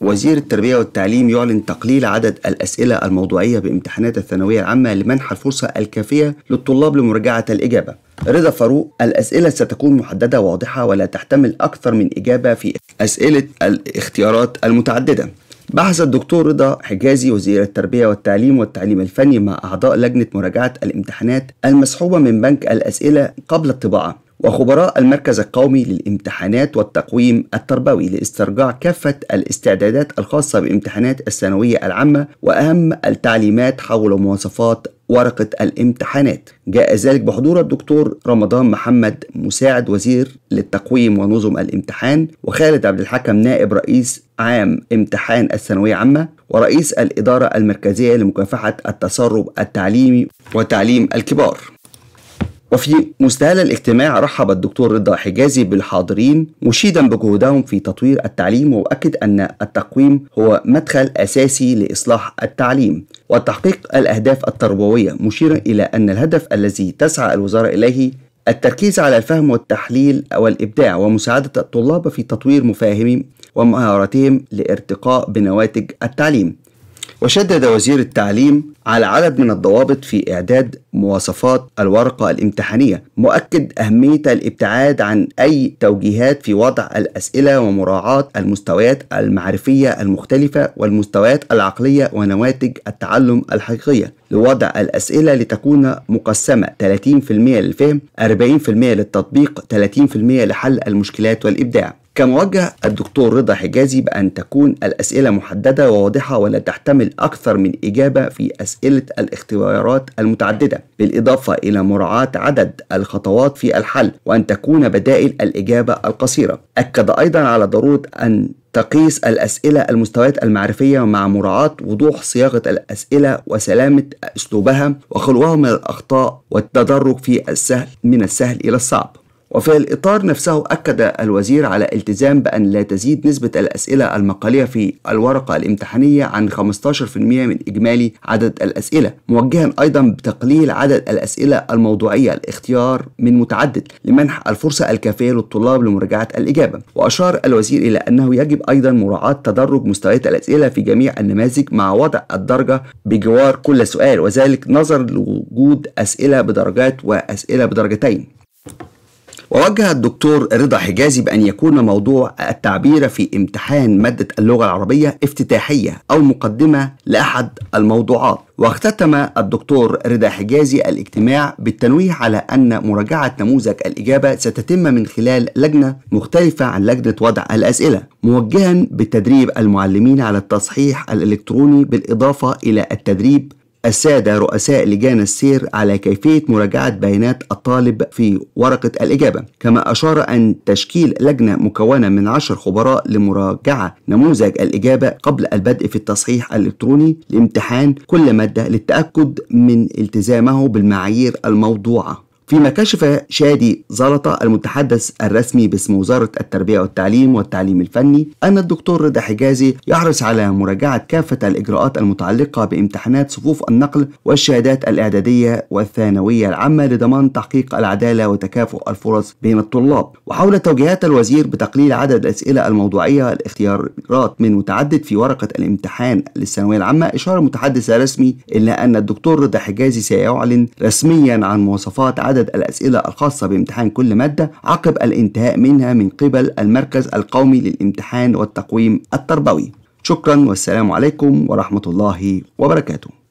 وزير التربية والتعليم يعلن تقليل عدد الأسئلة الموضوعية بامتحانات الثانوية العامة لمنح الفرصة الكافية للطلاب لمراجعة الإجابة. رضا فاروق الأسئلة ستكون محددة واضحة ولا تحتمل أكثر من إجابة في أسئلة الاختيارات المتعددة. بحث الدكتور رضا حجازي وزير التربية والتعليم والتعليم الفني مع أعضاء لجنة مراجعة الامتحانات المسحوبة من بنك الأسئلة قبل الطباعة وخبراء المركز القومي للامتحانات والتقويم التربوي لاسترجاع كافة الاستعدادات الخاصة بامتحانات الثانوية العامة وأهم التعليمات حول مواصفات ورقة الامتحانات جاء ذلك بحضور الدكتور رمضان محمد مساعد وزير للتقويم ونظم الامتحان وخالد عبد الحكم نائب رئيس عام امتحان الثانوية عامة ورئيس الإدارة المركزية لمكافحة التسرب التعليمي وتعليم الكبار وفي مستهل الاجتماع رحب الدكتور رضا حجازي بالحاضرين مشيدا بجهودهم في تطوير التعليم وأكد أن التقويم هو مدخل أساسي لإصلاح التعليم وتحقيق الأهداف التربوية مشيرا إلى أن الهدف الذي تسعى الوزارة إليه التركيز على الفهم والتحليل والإبداع ومساعدة الطلاب في تطوير مفاهيم ومهاراتهم لارتقاء بنواتج التعليم وشدد وزير التعليم على عدد من الضوابط في إعداد مواصفات الورقة الامتحانية مؤكد أهمية الابتعاد عن أي توجيهات في وضع الأسئلة ومراعاة المستويات المعرفية المختلفة والمستويات العقلية ونواتج التعلم الحقيقية لوضع الأسئلة لتكون مقسمة 30% للفهم 40% للتطبيق 30% لحل المشكلات والإبداع كان وجه الدكتور رضا حجازي بأن تكون الأسئلة محددة وواضحة ولا تحتمل أكثر من إجابة في أسئلة الاختبارات المتعددة بالإضافة إلى مراعاة عدد الخطوات في الحل وأن تكون بدائل الإجابة القصيرة أكد أيضا على ضرورة أن تقيس الأسئلة المستويات المعرفية مع مراعاة وضوح صياغة الأسئلة وسلامة أسلوبها وخلوها من الأخطاء والتدرج في السهل من السهل إلى الصعب وفي الإطار نفسه أكد الوزير على التزام بأن لا تزيد نسبة الأسئلة المقالية في الورقة الامتحانية عن 15% من إجمالي عدد الأسئلة موجها أيضا بتقليل عدد الأسئلة الموضوعية الاختيار من متعدد لمنح الفرصة الكافية للطلاب لمراجعة الإجابة وأشار الوزير إلى أنه يجب أيضا مراعاة تدرج مستويات الأسئلة في جميع النماذج مع وضع الدرجة بجوار كل سؤال وذلك نظرا لوجود أسئلة بدرجات وأسئلة بدرجتين ووجه الدكتور رضا حجازي بأن يكون موضوع التعبير في امتحان مادة اللغة العربية افتتاحية أو مقدمة لأحد الموضوعات واختتم الدكتور رضا حجازي الاجتماع بالتنويه على أن مراجعة نموذج الإجابة ستتم من خلال لجنة مختلفة عن لجنة وضع الأسئلة موجها بتدريب المعلمين على التصحيح الإلكتروني بالإضافة إلى التدريب أساد رؤساء لجان السير على كيفية مراجعة بيانات الطالب في ورقة الإجابة كما أشار أن تشكيل لجنة مكونة من عشر خبراء لمراجعة نموذج الإجابة قبل البدء في التصحيح الإلكتروني لامتحان كل مادة للتأكد من التزامه بالمعايير الموضوعة فيما كشف شادي زلطة المتحدث الرسمي باسم وزارة التربية والتعليم والتعليم الفني أن الدكتور رضا حجازي يحرص على مراجعة كافة الإجراءات المتعلقة بامتحانات صفوف النقل والشهادات الإعدادية والثانوية العامة لضمان تحقيق العدالة وتكافؤ الفرص بين الطلاب وحول توجيهات الوزير بتقليل عدد الأسئلة الموضوعية الاختيارات من متعدد في ورقة الامتحان للثانوية العامة إشار المتحدث الرسمي إلا أن الدكتور رضا حجازي سيعلن رسميا عن مواصفات عدد عدد الأسئلة الخاصة بامتحان كل مادة عقب الانتهاء منها من قبل المركز القومي للامتحان والتقويم التربوي شكرا والسلام عليكم ورحمة الله وبركاته